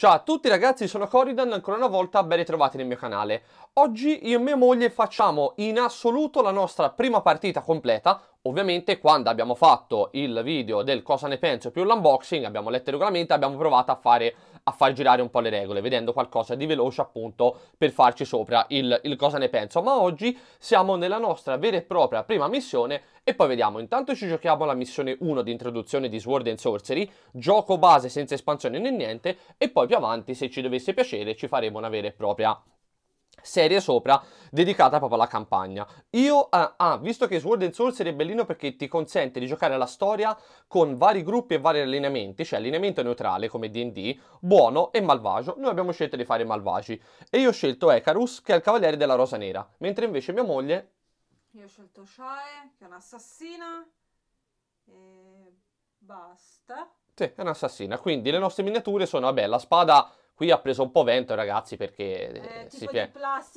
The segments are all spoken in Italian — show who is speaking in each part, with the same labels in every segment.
Speaker 1: Ciao a tutti ragazzi, sono Corridan, ancora una volta ben ritrovati nel mio canale. Oggi io e mia moglie facciamo in assoluto la nostra prima partita completa, ovviamente quando abbiamo fatto il video del cosa ne penso più l'unboxing, abbiamo letto i regolamenti, abbiamo provato a fare a far girare un po' le regole, vedendo qualcosa di veloce appunto per farci sopra il, il cosa ne penso. Ma oggi siamo nella nostra vera e propria prima missione e poi vediamo, intanto ci giochiamo la missione 1 di introduzione di Sword and Sorcery, gioco base senza espansione né niente, e poi più avanti se ci dovesse piacere ci faremo una vera e propria serie sopra dedicata proprio alla campagna. Io, ah, ah, visto che Sword and Sorcery è bellino perché ti consente di giocare alla storia con vari gruppi e vari allineamenti, cioè allineamento neutrale come D&D, buono e malvagio, noi abbiamo scelto di fare malvagi e io ho scelto Ecarus che è il cavaliere della Rosa Nera, mentre invece mia moglie...
Speaker 2: Io ho scelto Shae che è un'assassina e basta.
Speaker 1: Sì, è un'assassina, quindi le nostre miniature sono, vabbè, la spada Qui ha preso un po' vento, ragazzi, perché è eh, il si piega.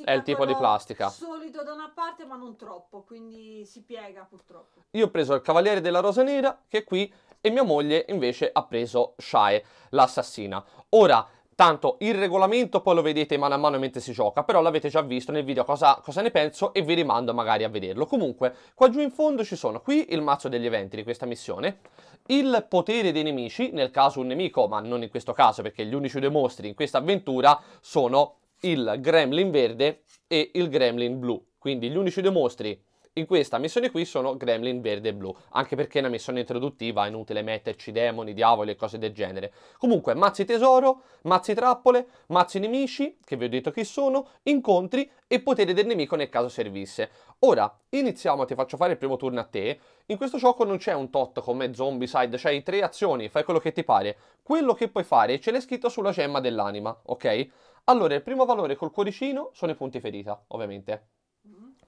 Speaker 1: È il tipo di plastica.
Speaker 2: Solido da una parte, ma non troppo, quindi si piega purtroppo.
Speaker 1: Io ho preso il Cavaliere della Rosa Nera, che è qui, e mia moglie invece ha preso Shae, l'assassina. Ora, Tanto il regolamento poi lo vedete mano a mano mentre si gioca, però l'avete già visto nel video cosa, cosa, ne penso e vi rimando magari a vederlo. Comunque, qua giù in fondo ci sono qui il mazzo degli eventi di questa missione, il potere dei nemici, nel caso un nemico, ma non in questo caso perché gli unici due mostri in questa avventura sono il gremlin verde e il gremlin blu. Quindi gli unici due mostri in questa missione qui sono gremlin verde e blu, anche perché è una missione introduttiva, è inutile metterci demoni, diavoli e cose del genere. Comunque, mazzi tesoro, mazzi trappole, mazzi nemici, che vi ho detto chi sono, incontri e potere del nemico nel caso servisse. Ora, iniziamo, ti faccio fare il primo turno a te. In questo gioco non c'è un tot come zombie Zombicide, c'hai tre azioni, fai quello che ti pare. Quello che puoi fare ce l'è scritto sulla gemma dell'anima, ok? Allora, il primo valore col cuoricino sono i punti ferita, ovviamente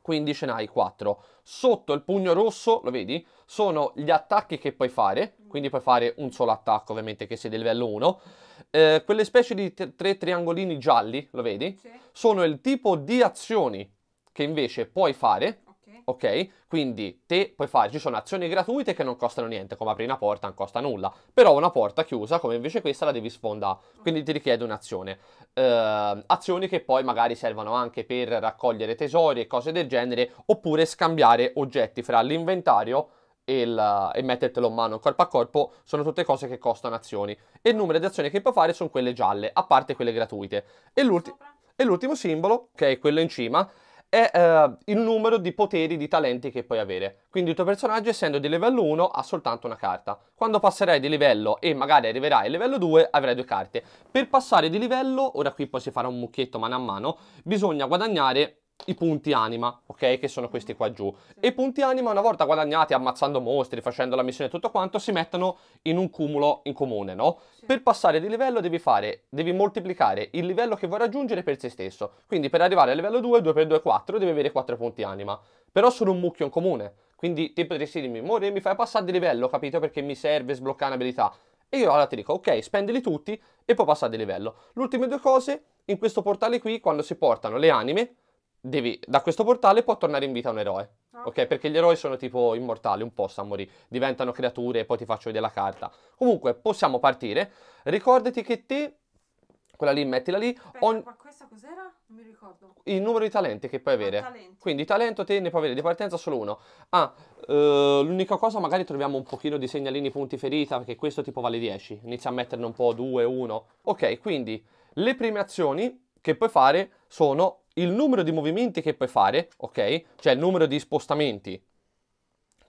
Speaker 1: quindi ce n'hai 4. Sotto il pugno rosso, lo vedi, sono gli attacchi che puoi fare, quindi puoi fare un solo attacco ovviamente che sei di livello 1. Eh, quelle specie di tre triangolini gialli, lo vedi, sì. sono il tipo di azioni che invece puoi fare ok? Quindi te puoi fare, ci sono azioni gratuite che non costano niente, come aprire una porta non costa nulla, però una porta chiusa come invece questa la devi sfondare, quindi ti richiede un'azione. Eh, azioni che poi magari servono anche per raccogliere tesori e cose del genere, oppure scambiare oggetti fra l'inventario e, la, e, mettertelo in mano corpo a corpo sono tutte cose che costano azioni e il numero di azioni che puoi fare sono quelle gialle a parte quelle gratuite e, l'ulti- e l'ultimo simbolo che è quello in cima è eh, il numero di poteri, di talenti che puoi avere. Quindi il tuo personaggio, essendo di livello 1, ha soltanto una carta. Quando passerai di livello e magari arriverai al livello 2, avrai due carte. Per passare di livello, ora qui poi si farà un mucchietto mano a mano, bisogna guadagnare i punti anima, ok? Che sono questi qua giù. E i punti anima, una volta guadagnati ammazzando mostri, facendo la missione e tutto quanto, si mettono in un cumulo in comune, no? Sì. Per passare di livello devi fare, devi moltiplicare il livello che vuoi raggiungere per se stesso. Quindi per arrivare al livello 2, 2 per 2 è 4, devi avere 4 punti anima. Però sono un mucchio in comune. Quindi ti potresti dirmi, amore, mi fai passare di livello, capito? Perché mi serve sbloccare un'abilità. E io allora ti dico, ok, spendili tutti e poi passare di livello. L'ultime due cose, in questo portale qui, quando si portano le anime devi, da questo portale può tornare in vita un eroe. Ah. Ok, perché gli eroi sono tipo immortali, un po' Samori, diventano creature e poi ti faccio vedere la carta. Comunque, possiamo partire. Ricordati che te, quella lì, mettila lì. Aspetta, on... ma
Speaker 2: questa cos'era? Non mi ricordo.
Speaker 1: Il numero di talenti che puoi ah, avere. Quindi talento te ne puoi avere di partenza solo uno. Ah, eh, l'unica cosa magari troviamo un pochino di segnalini punti ferita, perché questo tipo vale 10. Inizia a metterne un po' 2, 1. Ok, quindi le prime azioni che puoi fare sono il numero di movimenti che puoi fare, ok? Cioè il numero di spostamenti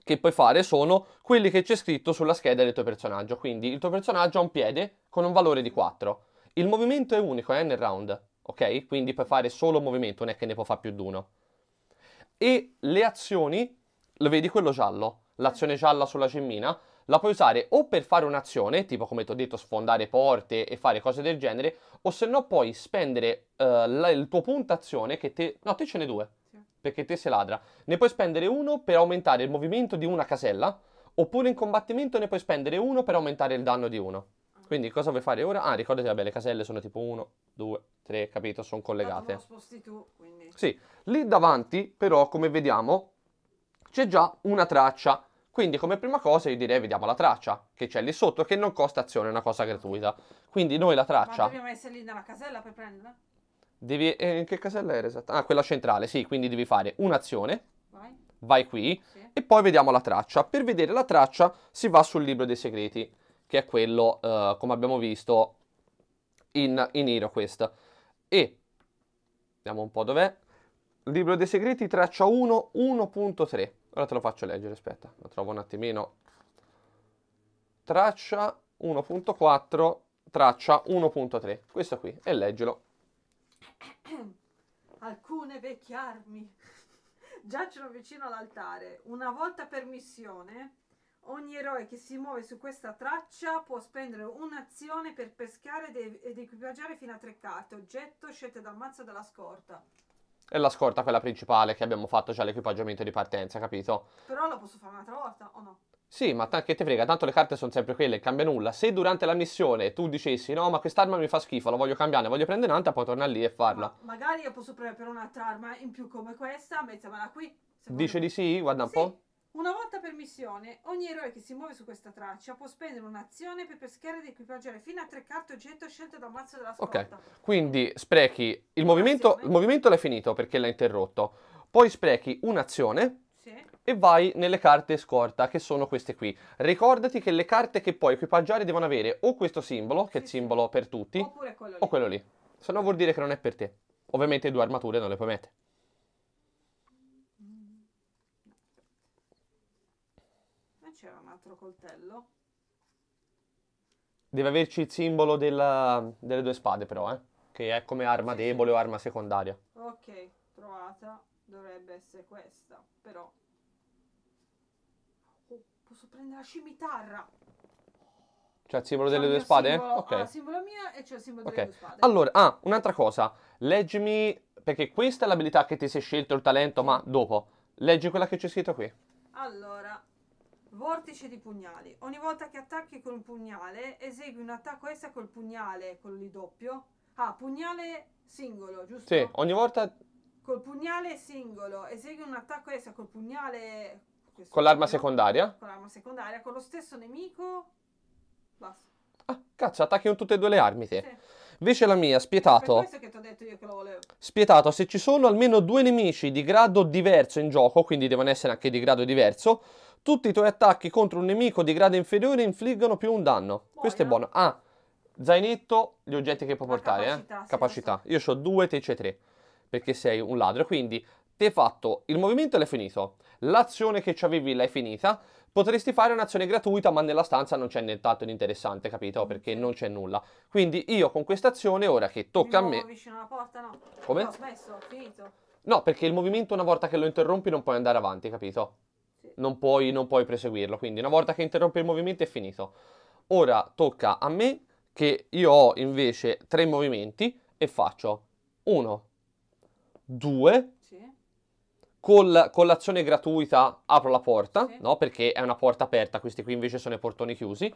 Speaker 1: che puoi fare sono quelli che c'è scritto sulla scheda del tuo personaggio. Quindi il tuo personaggio ha un piede con un valore di 4. Il movimento è unico, è eh, nel round, ok? Quindi puoi fare solo un movimento, non è che ne può fare più di uno. E le azioni, lo vedi quello giallo, l'azione gialla sulla cemmina, la puoi usare o per fare un'azione, tipo come ti ho detto sfondare porte e fare cose del genere, o se no puoi spendere uh, la, il tuo punto azione che te... No, te ce ne due, sì. perché te sei ladra. Ne puoi spendere uno per aumentare il movimento di una casella, oppure in combattimento ne puoi spendere uno per aumentare il danno di uno. Ah. Quindi cosa vuoi fare ora? Ah, ricordati, vabbè, le caselle sono tipo 1, 2, 3, capito? Sono collegate. Lo
Speaker 2: sposti tu, quindi.
Speaker 1: Sì, lì davanti, però, come vediamo, c'è già una traccia quindi come prima cosa io direi vediamo la traccia che c'è lì sotto che non costa azione, è una cosa gratuita. Quindi noi la traccia... Ma dobbiamo
Speaker 2: essere lì nella casella per prenderla?
Speaker 1: Devi... Eh, che casella era esatta? Ah, quella centrale, sì, quindi devi fare un'azione. Vai. Vai qui sì. e poi vediamo la traccia. Per vedere la traccia si va sul libro dei segreti, che è quello, eh, come abbiamo visto, in, in HeroQuest. E... Vediamo un po' dov'è. Libro dei segreti, traccia 1, 1.3. Ora te lo faccio leggere, aspetta, lo trovo un attimino. Traccia 1.4, traccia 1.3. Questo qui, e leggelo.
Speaker 2: Alcune vecchie armi giacciono vicino all'altare. Una volta per missione, ogni eroe che si muove su questa traccia può spendere un'azione per pescare ed equipaggiare fino a tre carte, oggetto scelte dal mazzo della scorta.
Speaker 1: È la scorta quella principale che abbiamo fatto già l'equipaggiamento di partenza, capito?
Speaker 2: Però la posso fare un'altra volta o no?
Speaker 1: Sì, ma che te frega, tanto le carte sono sempre quelle, cambia nulla. Se durante la missione tu dicessi no, ma quest'arma mi fa schifo, la voglio cambiare, voglio prendere un'altra, poi torna lì e farla.
Speaker 2: Ma magari io posso prendere per un'altra arma in più come questa, mettiamola qui.
Speaker 1: Dice di sì, guarda un sì. po'.
Speaker 2: Una volta per missione, ogni eroe che si muove su questa traccia può spendere un'azione per pescare ed equipaggiare fino a tre carte oggetto scelte dal mazzo della
Speaker 1: scorta. Ok, quindi sprechi il movimento, il movimento l'hai finito perché l'hai interrotto, poi sprechi un'azione sì. e vai nelle carte scorta che sono queste qui. Ricordati che le carte che puoi equipaggiare devono avere o questo simbolo, che sì, è il simbolo sì. per tutti,
Speaker 2: oppure quello lì. O
Speaker 1: quello lì, se no vuol dire che non è per te. Ovviamente due armature non le puoi mettere.
Speaker 2: altro coltello.
Speaker 1: Deve averci il simbolo della- delle due spade, però, eh? Che è come arma Sì, debole o arma secondaria.
Speaker 2: Ok, trovata. Dovrebbe essere questa, però. Oh, posso prendere la scimitarra.
Speaker 1: Cioè il simbolo C'è delle il due spade? Simbolo, ok. Ah, il
Speaker 2: simbolo mio e c'è il simbolo Ok. delle due spade. Allora,
Speaker 1: ah, un'altra cosa. Leggimi, perché questa è l'abilità che ti sei scelto, il talento, ma dopo. Leggi quella che c'è scritto qui.
Speaker 2: Allora, Vortice di pugnali. Ogni volta che attacchi con un pugnale, esegui un attacco extra col pugnale, quello lì doppio. Ah, pugnale singolo, giusto? Sì, ogni volta... Col pugnale singolo, esegui un attacco extra col pugnale...
Speaker 1: Con l'arma secondaria?
Speaker 2: Con l'arma secondaria, con lo stesso nemico... Basta.
Speaker 1: Ah, cazzo, attacchi con tutte e due le armi te. Sì. Invece la mia, spietato. questo che ti ho detto io che lo volevo. Spietato, se ci sono almeno due nemici di grado diverso in gioco, quindi devono essere anche di grado diverso, tutti i tuoi attacchi contro un nemico di grado inferiore infliggono più un danno. Buona. Questo è buono. Ah, zainetto, gli oggetti che puoi La portare. Capacità. Eh. capacità. Io ho due, te c'è tre. Perché sei un ladro. Quindi, te fatto il movimento e l'hai finito. L'azione che avevi l'hai finita. Potresti fare un'azione gratuita, ma nella stanza non c'è nient'altro di interessante, capito? Mm, perché non c'è nulla. Quindi io con questa azione, ora che tocca a me... Non
Speaker 2: vicino alla porta, no? Come? No, smesso, ho finito.
Speaker 1: No, perché il movimento una volta che lo interrompi non puoi andare avanti, capito? non puoi, non puoi proseguirlo. Quindi una volta che interrompi il movimento è finito. Ora tocca a me che io ho invece tre movimenti e faccio uno, due, sì. col, con l'azione gratuita apro la porta, sì. no? Perché è una porta aperta, questi qui invece sono i portoni chiusi.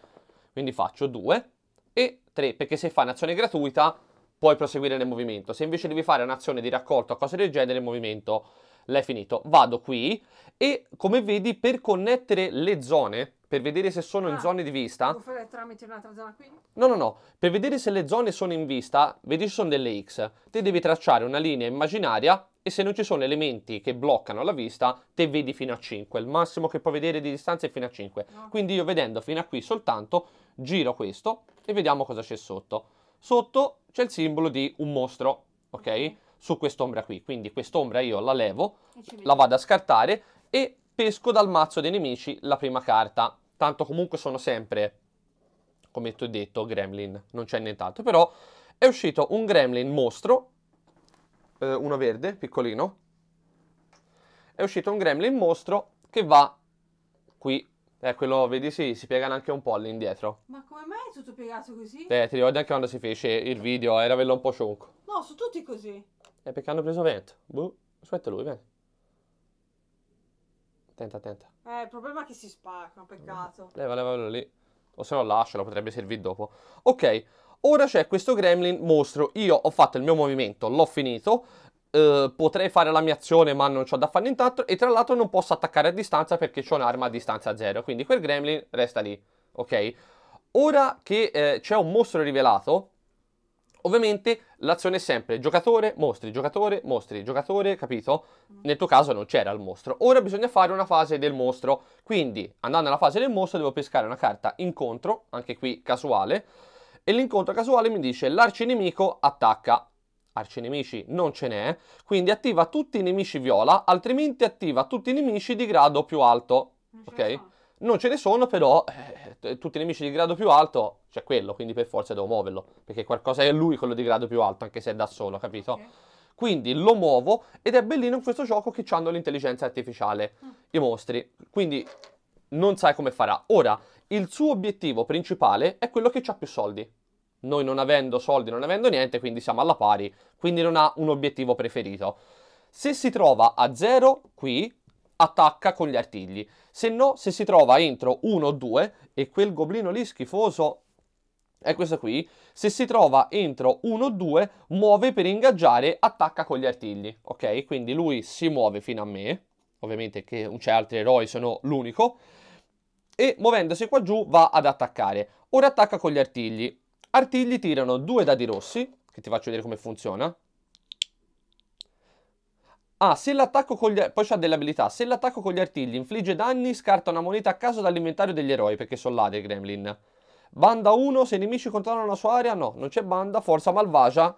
Speaker 1: Quindi faccio due e tre, perché se fai un'azione gratuita puoi proseguire nel movimento. Se invece devi fare un'azione di raccolto o cose del genere, il movimento l'hai finito. Vado qui e come vedi per connettere le zone, per vedere se sono ah, in zone di vista... Devo
Speaker 2: fare tramite un'altra zona qui?
Speaker 1: No, no, no. Per vedere se le zone sono in vista, vedi ci sono delle X. Te devi tracciare una linea immaginaria e se non ci sono elementi che bloccano la vista, te vedi fino a 5. Il massimo che puoi vedere di distanza è fino a 5. No. Quindi io vedendo fino a qui soltanto, giro questo e vediamo cosa c'è sotto. Sotto c'è il simbolo di un mostro, ok? okay su quest'ombra qui. Quindi quest'ombra io la levo, la vado a scartare e pesco dal mazzo dei nemici la prima carta. Tanto comunque sono sempre, come ti ho detto, gremlin, non c'è nient'altro. Però è uscito un gremlin mostro, eh, uno verde, piccolino. È uscito un gremlin mostro che va qui eh, quello, vedi, sì, si piegano anche un po' all'indietro.
Speaker 2: Ma come mai è tutto piegato così? Eh,
Speaker 1: ti ricordi anche quando si fece il video, era bello un po' cionco.
Speaker 2: No, sono tutti così.
Speaker 1: È perché hanno preso vento. Buh, aspetta lui, vieni. Attenta, attenta.
Speaker 2: Eh, il problema è che si spacca, peccato. Mm. Leva,
Speaker 1: levalo lì. O se no lascialo, potrebbe servire dopo. Ok, ora c'è questo gremlin mostro. Io ho fatto il mio movimento, l'ho finito. Eh, potrei fare la mia azione ma non ho da fare nient'altro e tra l'altro non posso attaccare a distanza perché ho un'arma a distanza zero quindi quel gremlin resta lì ok ora che eh, c'è un mostro rivelato Ovviamente l'azione è sempre giocatore, mostri, giocatore, mostri, giocatore, capito? Mm. Nel tuo caso non c'era il mostro. Ora bisogna fare una fase del mostro, quindi andando alla fase del mostro devo pescare una carta incontro, anche qui casuale, e l'incontro casuale mi dice l'arcinemico attacca. Arcinemici non ce n'è, quindi attiva tutti i nemici viola, altrimenti attiva tutti i nemici di grado più alto, ok? Non ce ne sono, però eh, tutti i nemici di grado più alto c'è cioè quello, quindi per forza devo muoverlo, perché qualcosa è lui quello di grado più alto, anche se è da solo, capito? Okay. Quindi lo muovo ed è bellino in questo gioco che hanno l'intelligenza artificiale, mm. i mostri. Quindi non sai come farà. Ora, il suo obiettivo principale è quello che ha più soldi. Noi non avendo soldi, non avendo niente, quindi siamo alla pari, quindi non ha un obiettivo preferito. Se si trova a zero qui, attacca con gli artigli. Se no, se si trova entro uno o due, e quel goblino lì schifoso è questo qui, se si trova entro 1 o 2, muove per ingaggiare, attacca con gli artigli, ok? Quindi lui si muove fino a me, ovviamente che non c'è altri eroi, sono l'unico, e muovendosi qua giù va ad attaccare. Ora attacca con gli artigli. Artigli tirano due dadi rossi, che ti faccio vedere come funziona, Ah, se l'attacco con gli... Poi c'ha delle abilità. Se l'attacco con gli artigli infligge danni, scarta una moneta a caso dall'inventario degli eroi, perché sono là dei gremlin. Banda 1, se i nemici controllano la sua area, no, non c'è banda, forza malvagia,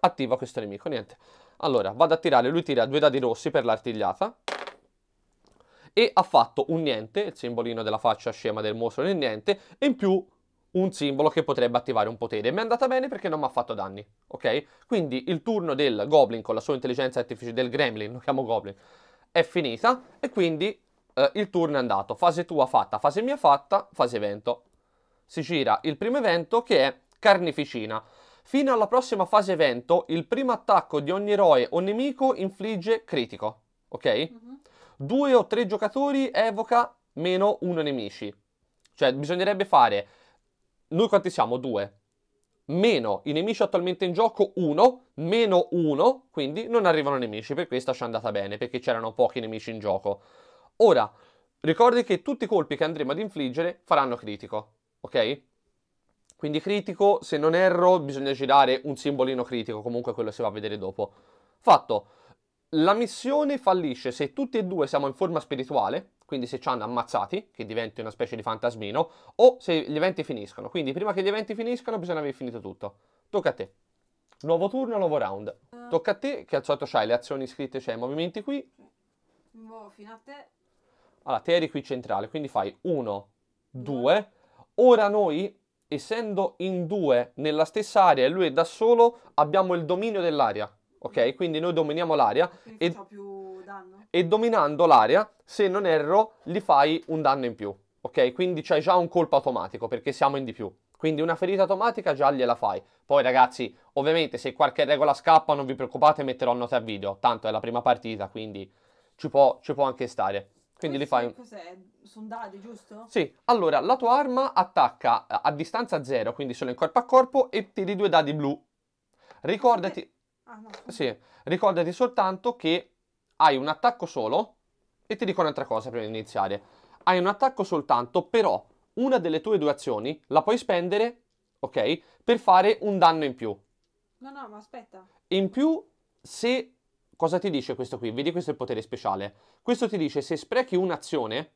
Speaker 1: attiva questo nemico, niente. Allora, vado a tirare, lui tira due dadi rossi per l'artigliata. E ha fatto un niente, il simbolino della faccia scema del mostro nel niente, e in più un simbolo che potrebbe attivare un potere. Mi è andata bene perché non mi ha fatto danni, ok? Quindi il turno del Goblin con la sua intelligenza artificiale, del Gremlin, lo chiamo Goblin, è finita e quindi eh, il turno è andato. Fase tua fatta, fase mia fatta, fase evento. Si gira il primo evento che è Carnificina. Fino alla prossima fase evento, il primo attacco di ogni eroe o nemico infligge critico, ok? Mm-hmm. Due o tre giocatori evoca meno uno nemici. Cioè, bisognerebbe fare noi quanti siamo? Due. Meno i nemici attualmente in gioco, uno. Meno uno, quindi non arrivano nemici. Per questa ci è andata bene, perché c'erano pochi nemici in gioco. Ora, ricordi che tutti i colpi che andremo ad infliggere faranno critico, ok? Quindi critico, se non erro, bisogna girare un simbolino critico, comunque quello si va a vedere dopo. Fatto, la missione fallisce se tutti e due siamo in forma spirituale, quindi se ci hanno ammazzati, che diventi una specie di fantasmino, o se gli eventi finiscono. Quindi prima che gli eventi finiscano bisogna aver finito tutto. Tocca a te. Nuovo turno, nuovo round. Eh. Tocca a te, che al solito c'hai le azioni scritte, c'hai i movimenti qui.
Speaker 2: Mi boh, fino a te.
Speaker 1: Allora, te eri qui centrale, quindi fai 1, 2. Ora noi, essendo in due nella stessa area e lui è da solo, abbiamo il dominio dell'area ok? Quindi noi dominiamo l'area e, e, dominando l'area, se non erro, gli fai un danno in più, ok? Quindi c'hai già un colpo automatico perché siamo in di più. Quindi una ferita automatica già gliela fai. Poi ragazzi, ovviamente se qualche regola scappa non vi preoccupate, metterò note a video. Tanto è la prima partita, quindi ci può, ci può anche stare. Quindi li fai...
Speaker 2: Cos'è? Sono dadi, giusto?
Speaker 1: Sì. Allora, la tua arma attacca a distanza zero, quindi solo in corpo a corpo, e tiri due dadi blu. Ricordati...
Speaker 2: Ah, sì,
Speaker 1: ricordati soltanto che hai un attacco solo e ti dico un'altra cosa prima di iniziare. Hai un attacco soltanto, però una delle tue due azioni la puoi spendere, ok, per fare un danno in più.
Speaker 2: No, no, ma aspetta.
Speaker 1: In più, se... Cosa ti dice questo qui? Vedi, questo è il potere speciale. Questo ti dice se sprechi un'azione,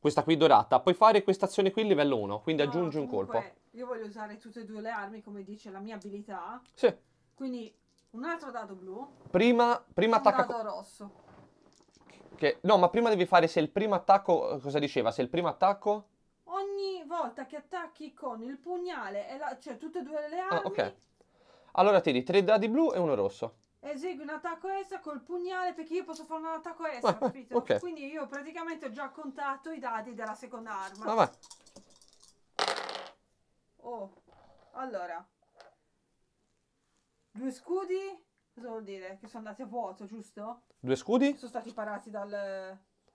Speaker 1: questa qui dorata, puoi fare questa azione qui livello 1, quindi no, aggiungi comunque, un colpo.
Speaker 2: Io voglio usare tutte e due le armi, come dice la mia abilità. Sì. Quindi un altro dado blu.
Speaker 1: Prima, prima un attacca... Un dado rosso. Che... No, ma prima devi fare se il primo attacco... Cosa diceva? Se il primo attacco...
Speaker 2: Ogni volta che attacchi con il pugnale, e la... cioè tutte e due le armi... Ah, ok.
Speaker 1: Allora tiri tre dadi blu e uno rosso.
Speaker 2: Esegui un attacco extra col pugnale perché io posso fare un attacco extra, ah, capito? Okay. Quindi io praticamente ho già contato i dadi della seconda arma. Ah, Vabbè. Oh, allora, Due scudi? Cosa vuol dire? Che sono andati a vuoto, giusto?
Speaker 1: Due scudi? Sono
Speaker 2: stati parati dal,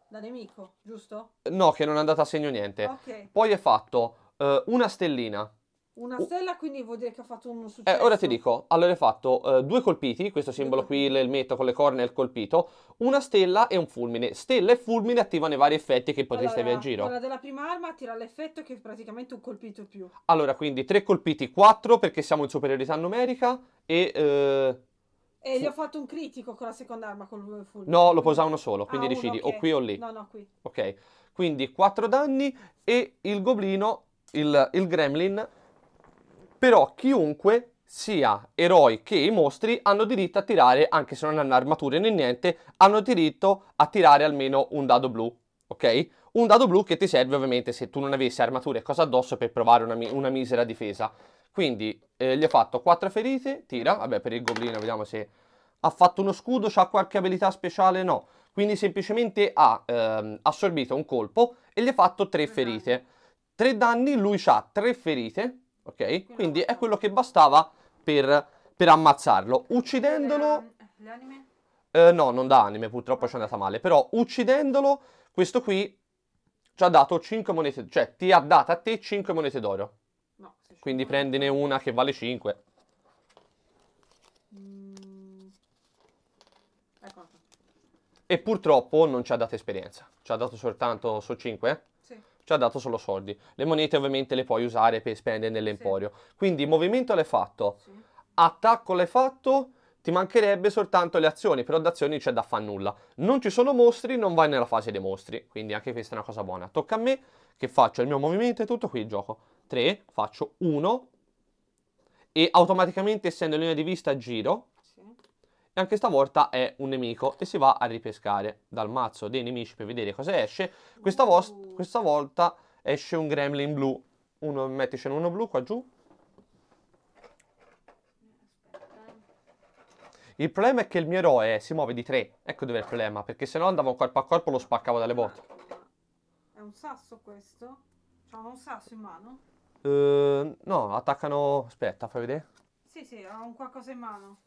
Speaker 2: dal nemico, giusto?
Speaker 1: No, che non è andata a segno niente. Ok. Poi è fatto eh, una stellina
Speaker 2: una stella, quindi vuol dire che ho fatto un successo. Eh, ora ti
Speaker 1: dico, allora hai fatto eh, due colpiti, questo simbolo qui, il metto con le corna e il colpito, una stella e un fulmine. Stella e fulmine attivano i vari effetti che potresti allora, avere in giro. Quella
Speaker 2: della prima arma tira l'effetto che è praticamente un colpito in più.
Speaker 1: Allora, quindi tre colpiti, quattro perché siamo in superiorità numerica e... Eh...
Speaker 2: E gli ho fatto un critico con la seconda arma, con il fulmine. No, lo puoi
Speaker 1: uno solo, quindi ah, decidi uno, okay. o qui o lì. No, no, qui. Ok, quindi quattro danni e il goblino, il, il gremlin però chiunque sia eroi che i mostri hanno diritto a tirare, anche se non hanno armature né niente, hanno diritto a tirare almeno un dado blu, ok? Un dado blu che ti serve ovviamente se tu non avessi armature e cosa addosso per provare una, una misera difesa. Quindi eh, gli ho fatto 4 ferite, tira, vabbè per il goblino vediamo se ha fatto uno scudo, ha qualche abilità speciale, no. Quindi semplicemente ha ehm, assorbito un colpo e gli ha fatto 3 mm-hmm. ferite. 3 danni, lui ha 3 ferite, ok? Quindi è quello che bastava per, per ammazzarlo. Uccidendolo... L'anime? Eh, no, non da anime, purtroppo ci è andata male. Però uccidendolo, questo qui ci ha dato 5 monete, cioè ti ha dato a te 5 monete d'oro. Quindi prendine una che vale 5.
Speaker 2: Mm.
Speaker 1: E purtroppo non ci ha dato esperienza. Ci ha dato soltanto su so 5 ci ha dato solo soldi. Le monete ovviamente le puoi usare per spendere nell'emporio. Sì. Quindi movimento l'hai fatto, sì. attacco l'hai fatto, ti mancherebbe soltanto le azioni, però da azioni c'è da fare nulla. Non ci sono mostri, non vai nella fase dei mostri, quindi anche questa è una cosa buona. Tocca a me che faccio il mio movimento e tutto qui il gioco. 3, faccio 1 e automaticamente essendo in linea di vista giro e anche stavolta è un nemico e si va a ripescare dal mazzo dei nemici per vedere cosa esce. Questa, questa volta esce un gremlin blu, uno, metticene uno blu qua giù. Il problema è che il mio eroe si muove di 3, ecco dove è il problema, perché se no andavo corpo a corpo e lo spaccavo dalle botte.
Speaker 2: È un sasso questo? C'ha un sasso in mano?
Speaker 1: Uh, no, attaccano... aspetta, fai vedere.
Speaker 2: Sì, sì, ho un qualcosa in mano.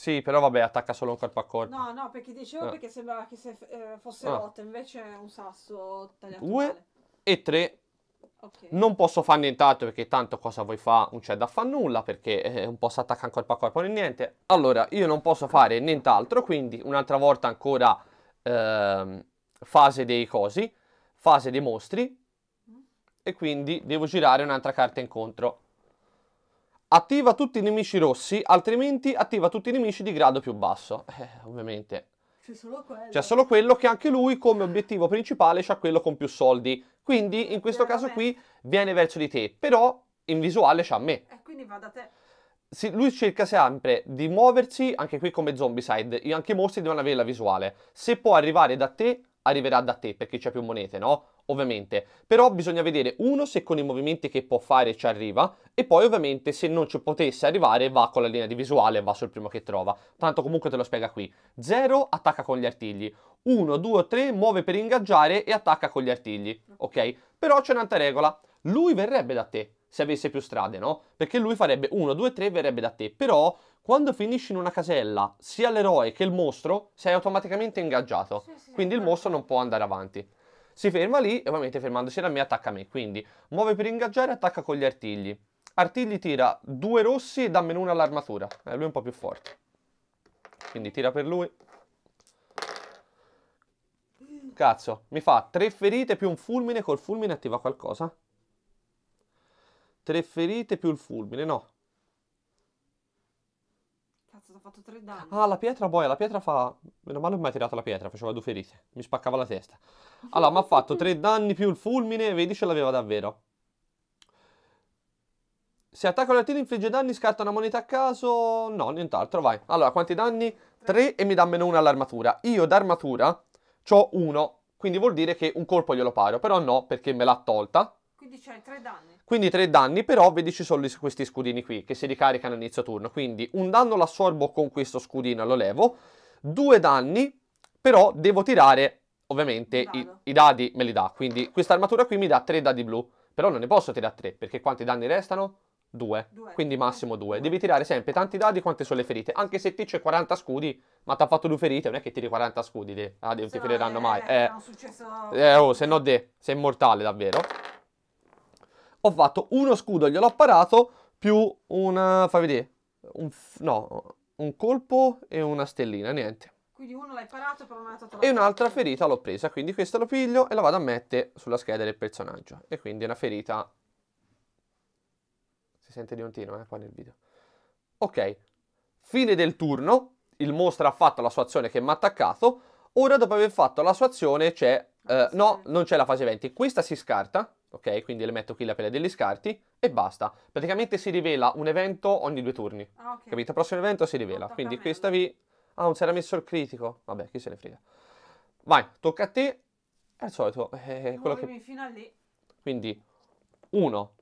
Speaker 1: Sì, però vabbè, attacca solo un corpo a corpo.
Speaker 2: No, no, perché dicevo ah. perché sembrava che se, eh, fosse ah. rotta, invece è un sasso tagliato. Due
Speaker 1: male. e tre. Okay. Non posso fare nient'altro perché tanto cosa vuoi fare non c'è da fare nulla perché eh, un po' si attacca un corpo a corpo né niente. Allora, io non posso fare nient'altro, quindi un'altra volta ancora eh, fase dei cosi, fase dei mostri mm. e quindi devo girare un'altra carta incontro. Attiva tutti i nemici rossi, altrimenti attiva tutti i nemici di grado più basso. Eh, ovviamente.
Speaker 2: C'è solo quello. C'è solo
Speaker 1: quello che anche lui come obiettivo principale c'ha quello con più soldi. Quindi in questo caso qui viene verso di te, però in visuale c'ha me. E eh,
Speaker 2: quindi va da te.
Speaker 1: Sì, lui cerca sempre di muoversi, anche qui come zombie side, anche i mostri devono avere la visuale. Se può arrivare da te, arriverà da te perché c'è più monete, no? Ovviamente. Però bisogna vedere, uno, se con i movimenti che può fare ci arriva e poi ovviamente se non ci potesse arrivare va con la linea di visuale, va sul primo che trova. Tanto comunque te lo spiega qui. 0 attacca con gli artigli. 1, 2 3 muove per ingaggiare e attacca con gli artigli, ok? Però c'è un'altra regola. Lui verrebbe da te se avesse più strade, no? Perché lui farebbe 1, 2, 3 verrebbe da te. Però quando finisci in una casella, sia l'eroe che il mostro, sei automaticamente ingaggiato. Sì, sì, quindi il mostro non può andare avanti. Si ferma lì e ovviamente fermandosi da me attacca a me. Quindi muove per ingaggiare e attacca con gli artigli. Artigli tira due rossi e dammene una all'armatura. Eh, lui è un po' più forte. Quindi tira per lui. Cazzo, mi fa tre ferite più un fulmine, col fulmine attiva qualcosa? Tre ferite più il fulmine, no.
Speaker 2: Cazzo, ti ha fatto tre danni.
Speaker 1: Ah, la pietra boia, la pietra fa... Meno male mi ha tirato la pietra, faceva due ferite. Mi spaccava la testa. Allora, mi ha fatto tre danni più il fulmine, vedi ce l'aveva davvero. Se attacca la tira infligge danni, scarta una moneta a caso... No, nient'altro, vai. Allora, quanti danni? Tre e mi dà meno uno all'armatura. Io d'armatura ho uno, quindi vuol dire che un colpo glielo paro. Però no, perché me l'ha tolta. Quindi c'hai tre danni. Quindi tre danni, però vedi ci sono questi scudini qui che si ricaricano all'inizio turno. Quindi un danno l'assorbo con questo scudino lo levo. Due danni, però devo tirare ovviamente i, i, dadi me li dà. Quindi questa armatura qui mi dà tre dadi blu, però non ne posso tirare tre, perché quanti danni restano? due. quindi massimo due. Devi tirare sempre tanti dadi quante sono le ferite. Anche se ti c'è 40 scudi, ma ti ha fatto due ferite, non è che tiri 40 scudi, de. ah, non ti feriranno mai. Eh, eh, oh, se no de, sei immortale davvero ho fatto uno scudo, gliel'ho parato, più un... fai vedere, un, no, un colpo e una stellina, niente.
Speaker 2: Quindi uno l'hai parato però non è E un'altra
Speaker 1: ferita l'ho presa, quindi questa lo piglio e la vado a mettere sulla scheda del personaggio. E quindi è una ferita... Si sente di un tiro, eh, qua nel video. Ok, fine del turno, il mostro ha fatto la sua azione che mi ha attaccato, ora dopo aver fatto la sua azione c'è... Eh, no, non c'è la fase 20, questa si scarta, ok? Quindi le metto qui la pelle degli scarti e basta. Praticamente si rivela un evento ogni due turni, ah, okay. capito? Il prossimo evento si rivela, quindi questa vi... Ah, non si era messo il critico? Vabbè, chi se ne frega. Vai, tocca a te. È il solito, eh, eh quello che... fino a lì. Quindi, uno,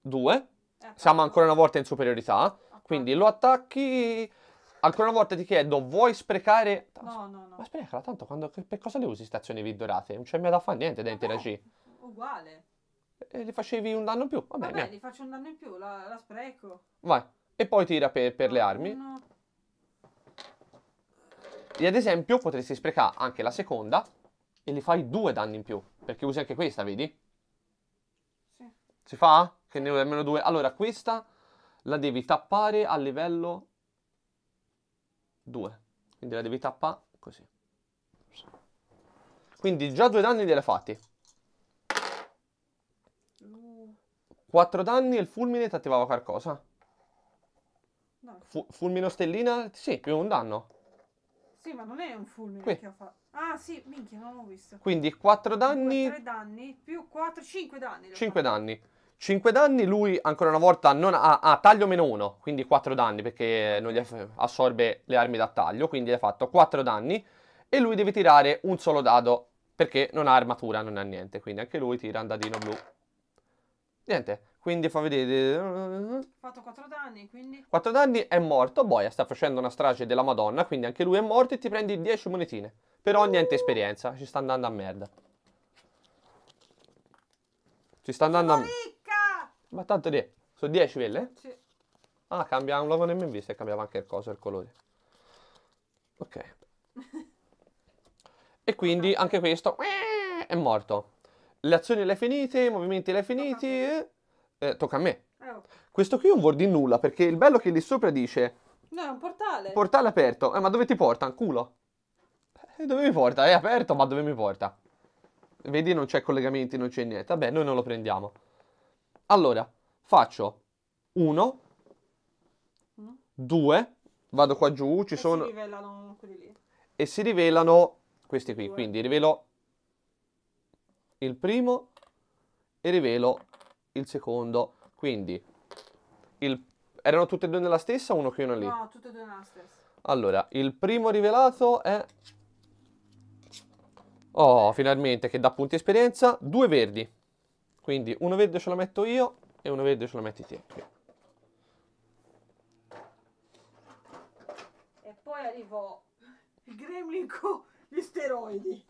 Speaker 1: due. Eh, Siamo ancora una volta in superiorità, quindi lo attacchi... Ancora una volta ti chiedo, vuoi sprecare... No, no, no. Ma sprecala, tanto quando... per cosa le usi stazioni vidorate? Non c'è mai da fare niente da interagire uguale. E gli facevi un danno in più. Vabbè, Vabbè gli
Speaker 2: faccio un danno in più, la, la spreco.
Speaker 1: Vai. E poi tira per, per le armi. Uno. E ad esempio potresti sprecare anche la seconda e gli fai due danni in più. Perché usi anche questa, vedi? Si fa? Che ne ho almeno due. Allora, questa la devi tappare a livello 2. Quindi la devi tappare così. Quindi già due danni li fatti. 4 danni e il fulmine ti attivava qualcosa? No. Fu fulmino stellina? Sì, più un danno.
Speaker 2: Sì, ma non è un fulmine Qui. che ho fatto. Ah, sì, minchia, non l'ho visto.
Speaker 1: Quindi 4 danni. 3
Speaker 2: danni più 4, 5 danni.
Speaker 1: 5 danni. 5 danni, lui ancora una volta non ha, ha taglio meno 1, quindi 4 danni perché non gli assorbe le armi da taglio, quindi gli ha fatto 4 danni e lui deve tirare un solo dado perché non ha armatura, non ha niente, quindi anche lui tira un dadino blu. Niente, quindi fa vedere...
Speaker 2: Fatto 4 danni, quindi...
Speaker 1: 4 danni, è morto, boia, sta facendo una strage della madonna, quindi anche lui è morto e ti prendi 10 monetine. Però uh. niente esperienza, ci sta andando a merda. Ci sta andando Sono a... ricca! Ma tanto di... Sono 10 quelle? Sì. Ah, cambia, non l'avevo nemmeno visto e cambiava anche il coso, il colore. Ok. e quindi anche questo è morto. Le azioni le hai finite, i movimenti le hai finiti, eh? eh, tocca a me. Oh. Questo qui è un vuol dire nulla, perché il bello che lì sopra dice...
Speaker 2: No, è un portale. Portale
Speaker 1: aperto. Eh, ma dove ti porta? Un culo. Eh, dove mi porta? È aperto, ma dove mi porta? Vedi, non c'è collegamenti, non c'è niente. Vabbè, noi non lo prendiamo. Allora, faccio 1, 2, vado qua giù, ci e sono... Si
Speaker 2: rivelano quelli lì.
Speaker 1: E si rivelano questi qui, Due. quindi rivelo il primo e rivelo il secondo. Quindi, il... erano tutte e due nella stessa o uno che e uno lì? No,
Speaker 2: tutte e due nella stessa.
Speaker 1: Allora, il primo rivelato è... Oh, finalmente, che dà punti esperienza. Due verdi. Quindi uno verde ce lo metto io e uno verde ce lo metti te.
Speaker 2: E poi arrivo il gremlin con gli steroidi.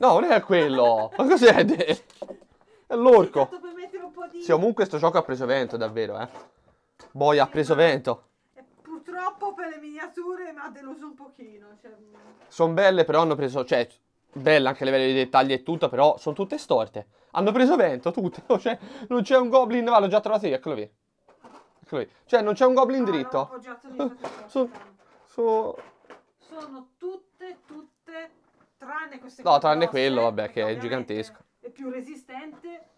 Speaker 1: No, non è quello. Ma cos'è? È l'orco. Di... Sì, comunque sto gioco ha preso vento, davvero, eh. Boia, ha preso eh, vento.
Speaker 2: Eh, purtroppo per le miniature mi ha deluso un pochino. Cioè...
Speaker 1: Mm. Sono belle, però hanno preso... Cioè, bella anche a livello di dettagli e tutto, però sono tutte storte. Hanno preso vento, tutte. Cioè, non c'è un goblin... Ma l'ho già trovato io, eccolo lì. Eccolo lì. Cioè, non c'è un goblin ah, dritto. No, ho già trovato io.
Speaker 2: Sono tutte, tutte Tranne queste No, tranne grosse, quello,
Speaker 1: vabbè, che è gigantesco.
Speaker 2: È più resistente.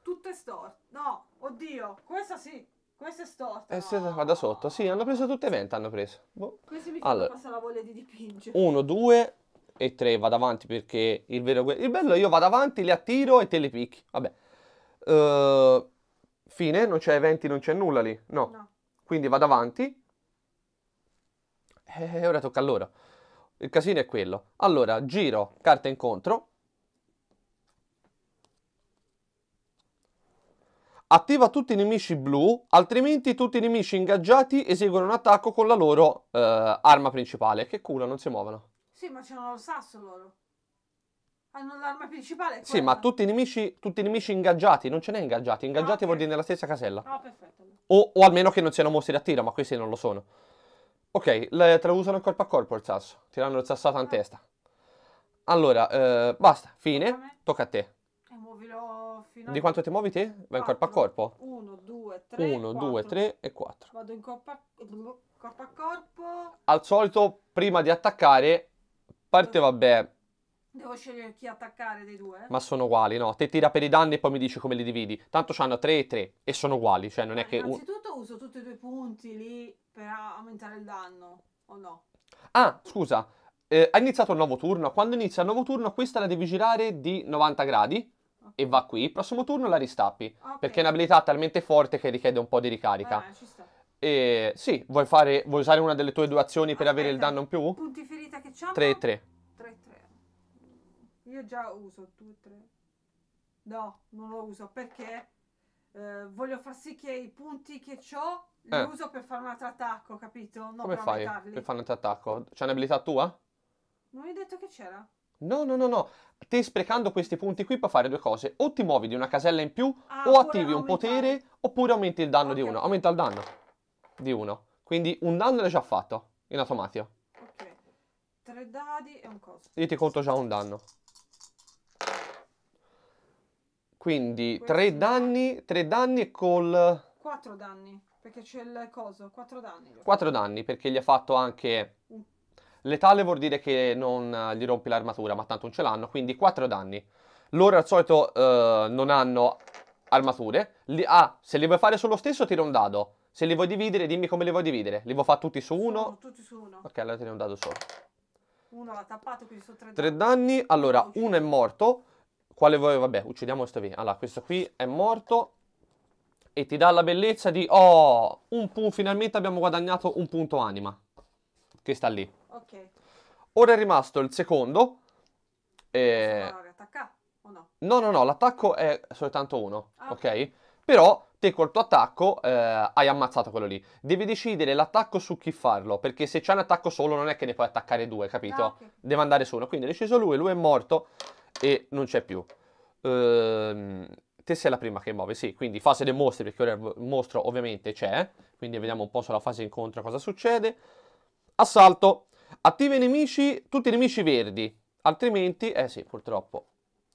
Speaker 2: Tutto è storto. No, oddio, questa sì. Questa è storta.
Speaker 1: Eh, no. qua da sotto. Sì, hanno preso tutte venti, hanno preso. Boh. Questi mi fanno allora,
Speaker 2: passare la voglia di dipingere. Uno,
Speaker 1: due e tre. Vado avanti perché il vero... Il bello è io vado avanti, le attiro e te le picchi. Vabbè. Uh, fine, non c'è 20, non c'è nulla lì. No. no. Quindi vado avanti. E eh, ora tocca a loro. Il casino è quello. Allora, giro, carta incontro. Attiva tutti i nemici blu, altrimenti tutti i nemici ingaggiati eseguono un attacco con la loro eh, arma principale. Che culo, non si muovono.
Speaker 2: Sì, ma c'è lo sasso loro. Hanno l'arma principale. Sì, ma
Speaker 1: tutti i, nemici, tutti i nemici ingaggiati, non ce n'è ingaggiati. Ingaggiati ah, okay. vuol dire nella stessa casella. Ah, perfetto. O, o almeno che non siano mostri a tiro, ma questi non lo sono. Ok, le, te lo usano il corpo a corpo il sasso. Tirano il sassato in ah. testa. Allora, eh, basta, fine. Tocca a te. E
Speaker 2: eh, muovilo
Speaker 1: fino a... Di quanto ti muovi te? Vai in corpo a corpo?
Speaker 2: 1, 2, 3, 1, 2, 3 e 4. Vado in corpo a... corpo a corpo.
Speaker 1: Al solito, prima di attaccare, parte vabbè
Speaker 2: Devo scegliere chi attaccare dei due? Ma
Speaker 1: sono uguali, no? Te tira per i danni e poi mi dici come li dividi. Tanto hanno 3 e 3 e sono uguali, cioè non è che... Innanzitutto
Speaker 2: uso tutti e due i punti lì per aumentare il danno, o no?
Speaker 1: Ah, scusa, eh, ha iniziato il nuovo turno. Quando inizia il nuovo turno questa la devi girare di 90 gradi okay. e va qui. Il prossimo turno la ristappi, okay. perché è un'abilità talmente forte che richiede un po' di ricarica. Eh, ci sta. E sì, vuoi, fare, vuoi usare una delle tue due azioni per Aspetta, avere il danno in più?
Speaker 2: Punti ferita che c'ho? 3 e 3. Io già uso due, tre. No, non lo uso perché eh, voglio far sì che i punti che ho li eh. uso per fare un altro attacco, capito? Non Come per fai aumentarli. per fare
Speaker 1: un altro attacco? C'è un'abilità tua?
Speaker 2: Non hai detto che c'era?
Speaker 1: No, no, no, no. Te sprecando questi punti qui puoi fare due cose. O ti muovi di una casella in più, ah, o attivi un potere, oppure aumenti il danno okay. di uno. Aumenta il danno di uno. Quindi un danno l'hai già fatto, in automatico.
Speaker 2: Ok. Tre dadi e un coso. Io
Speaker 1: ti conto già un danno. Quindi tre danni, tre danni e col...
Speaker 2: Quattro danni, perché c'è il coso, quattro danni.
Speaker 1: 4 danni, perché gli ha fatto anche... Letale vuol dire che non eh, gli rompi l'armatura, ma tanto non ce l'hanno, quindi quattro danni. Loro al solito eh, non hanno armature. Li... ah, se li vuoi fare sullo stesso tira un dado. Se li vuoi dividere, dimmi come li vuoi dividere. Li vuoi fare tutti su uno? Sono
Speaker 2: tutti su uno.
Speaker 1: Ok, allora tira un dado solo.
Speaker 2: Uno l'ha tappato, quindi sono tre danni.
Speaker 1: 3 danni, allora uno è morto. Quale vuoi? Vabbè, uccidiamo questo qui. Allora, questo qui è morto. E ti dà la bellezza di... Oh, un punto, finalmente abbiamo guadagnato un punto anima. Che sta lì. Ok. Ora è rimasto il secondo. E... no? No, no, l'attacco è soltanto uno. Ah, okay? ok? Però te col tuo attacco eh, hai ammazzato quello lì. Devi decidere l'attacco su chi farlo, perché se c'è un attacco solo non è che ne puoi attaccare due, capito? Ah, okay. Deve andare su uno. Quindi è deciso lui, lui è morto e non c'è più. Ehm, te sei la prima che muove, sì, quindi fase dei mostri, perché ora il mostro ovviamente c'è, quindi vediamo un po' sulla fase incontro cosa succede. Assalto, attiva i nemici, tutti i nemici verdi, altrimenti, eh sì, purtroppo,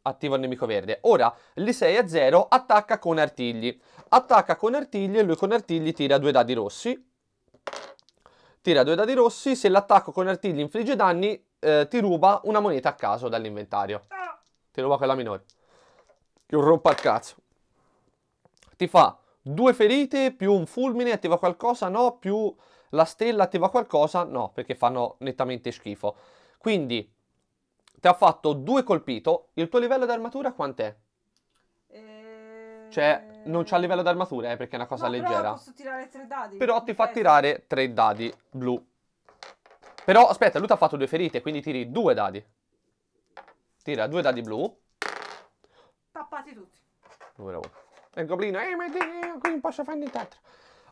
Speaker 1: attiva il nemico verde. Ora, lì 6 a 0, attacca con artigli. Attacca con artigli e lui con artigli tira due dadi rossi. Tira due dadi rossi, se l'attacco con artigli infligge danni, eh, ti ruba una moneta a caso dall'inventario. Ah, te lo va quella minore. Che un rompa il cazzo. Ti fa due ferite più un fulmine, attiva qualcosa, no, più la stella attiva qualcosa, no, perché fanno nettamente schifo. Quindi ti ha fatto due colpito, il tuo livello d'armatura quant'è? Cioè, non c'ha livello d'armatura, eh, perché è una cosa no, leggera. Però posso
Speaker 2: tirare tre dadi. Però ti fa
Speaker 1: tirare tre dadi blu. Però aspetta, lui ti ha fatto due ferite, quindi tiri due dadi. Tira due dadi blu.
Speaker 2: Tappati tutti.
Speaker 1: Ora, E il goblino, eh, ma eh, io non posso farne teatro.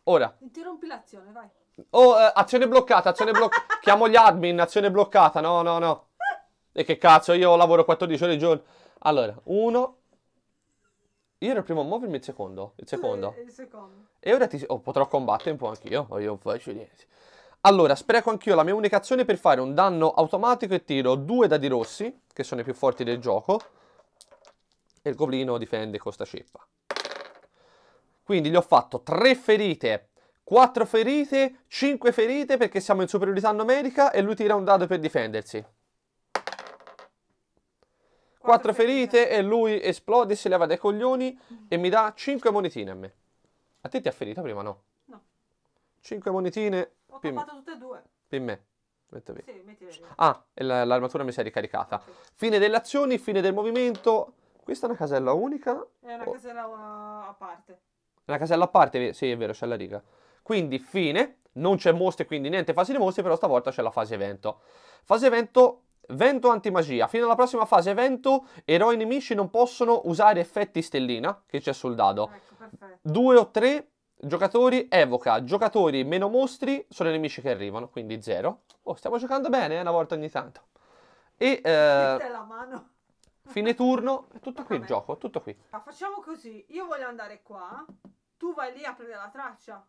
Speaker 1: Ora. Interrompi l'azione, vai. Oh, eh, azione bloccata, azione bloccata. Chiamo gli admin, azione bloccata. No, no, no. E che cazzo, io lavoro 14 ore al giorno. Allora, uno. Io ero il primo a muovermi il secondo. Il secondo. Eh, il secondo. E ora ti... Oh, potrò combattere un po' anch'io. Oh, io non faccio niente. Allora, spreco anch'io la mia unica azione per fare un danno automatico e tiro due dadi rossi, che sono i più forti del gioco. E il goblino difende con sta ceppa. Quindi gli ho fatto tre ferite, quattro ferite, cinque ferite perché siamo in superiorità numerica e lui tira un dado per difendersi. Quattro ferite e lui esplode, si leva dai coglioni e mi dà cinque monetine a me. A te ti ha ferito prima, no? 5 monetine. Ho pim. tutte e due. Pim me. Metto via. Sì, metti via. Ah, l'armatura mi si è ricaricata. Okay. Fine delle azioni, fine del movimento. Questa è una casella unica. È una oh.
Speaker 2: casella a parte.
Speaker 1: Una casella a parte, sì, è vero, c'è la riga. Quindi fine, non c'è mostre, quindi niente fase di mostre, però stavolta c'è la fase evento. Fase evento Vento antimagia. Fino alla prossima fase evento, eroi nemici non possono usare effetti stellina che c'è sul dado. Ecco, perfetto. Due o tre giocatori evoca, giocatori meno mostri sono i nemici che arrivano, quindi zero. Oh, stiamo giocando bene eh, una volta ogni tanto. E eh, fine turno, è tutto qui il gioco, tutto qui.
Speaker 2: Ma facciamo così, io voglio andare qua, tu vai lì a prendere la traccia.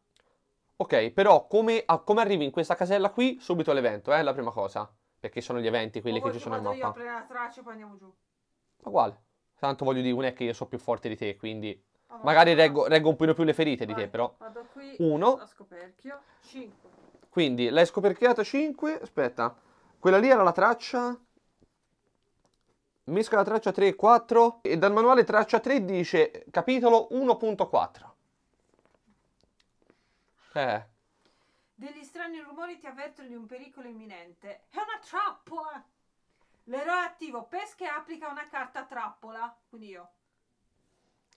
Speaker 1: Ok, però come, a, come arrivi in questa casella qui, subito l'evento, eh, è eh, la prima cosa. Perché sono gli eventi, quelli oh, che ci sono in mappa. io a
Speaker 2: prendere la traccia e poi andiamo giù.
Speaker 1: Ma quale? Tanto voglio dire, non è che io sono più forte di te, quindi... Magari reggo, reggo un pochino più le ferite Vai, di te, però. Vado qui. Uno. La
Speaker 2: scoperchio. 5.
Speaker 1: Quindi l'hai scoperchiata 5. Aspetta. Quella lì era la traccia. Mescola la traccia 3 e 4. E dal manuale traccia 3 dice capitolo 1.4. Eh.
Speaker 2: Degli strani rumori ti avvertono di un pericolo imminente. È una trappola! L'eroe attivo pesca e applica una carta trappola. Quindi io.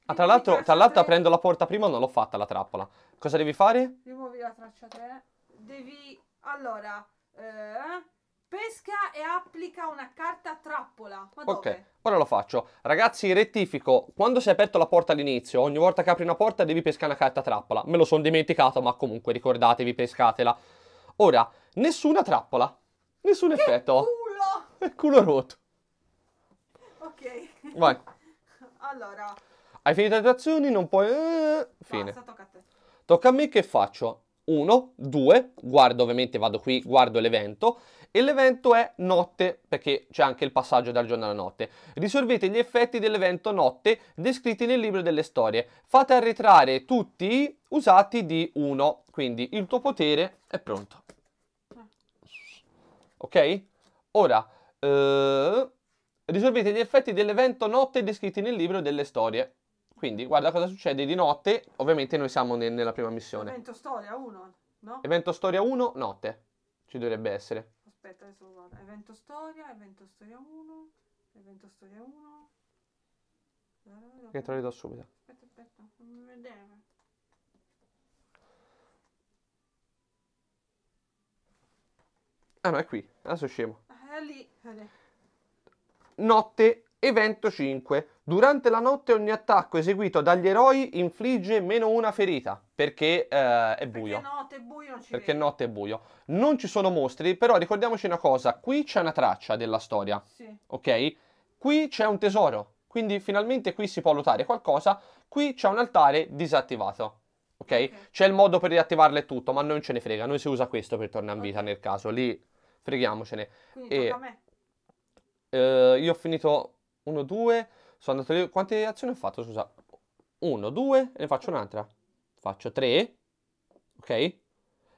Speaker 1: Ah, tra l'altro, tra l'altro aprendo la porta prima non l'ho fatta la trappola. Cosa devi fare?
Speaker 2: Rimuovi la traccia 3. Devi, allora, eh, pesca e applica una carta trappola. Ma ok,
Speaker 1: ora lo faccio. Ragazzi, rettifico, quando si è aperto la porta all'inizio, ogni volta che apri una porta devi pescare una carta trappola. Me lo sono dimenticato, ma comunque ricordatevi, pescatela. Ora, nessuna trappola, nessun che effetto. culo! È Culo rotto.
Speaker 2: Ok. Vai. allora...
Speaker 1: Hai finito le azioni, non puoi... Eh, eh, fine. Basta, tocca a te. Tocca a me che faccio? Uno, due, guardo ovviamente, vado qui, guardo l'evento e l'evento è notte perché c'è anche il passaggio dal giorno alla notte. Risolvete gli effetti dell'evento notte descritti nel libro delle storie. Fate arretrare tutti usati di uno. quindi il tuo potere è pronto. Ok? Ora, eh, risolvete gli effetti dell'evento notte descritti nel libro delle storie. Quindi guarda cosa succede di notte, ovviamente noi siamo nel, nella prima missione.
Speaker 2: Evento storia 1, no?
Speaker 1: Evento storia 1, notte, ci dovrebbe essere.
Speaker 2: Aspetta, adesso guarda, evento storia, evento storia 1, evento storia 1. Che te lo ridò subito. Aspetta, aspetta, non mi vedere.
Speaker 1: Ah no, è qui, adesso scemo.
Speaker 2: Ah, è lì, è lì.
Speaker 1: Notte Evento 5. Durante la notte ogni attacco eseguito dagli eroi infligge meno una ferita, perché eh, è buio. Perché notte è buio, perché notte è buio. Non ci sono mostri, però ricordiamoci una cosa, qui c'è una traccia della storia, sì. ok? Qui c'è un tesoro, quindi finalmente qui si può lottare qualcosa, qui c'è un altare disattivato. Ok? okay. C'è il modo per e tutto, ma non ce ne frega. Noi si usa questo per tornare in vita okay. nel caso, lì freghiamocene. Quindi e, eh, io ho finito 1, 2, sono andato lì, quante azioni ho fatto, scusa? 1, 2, e ne faccio un'altra, faccio 3, ok?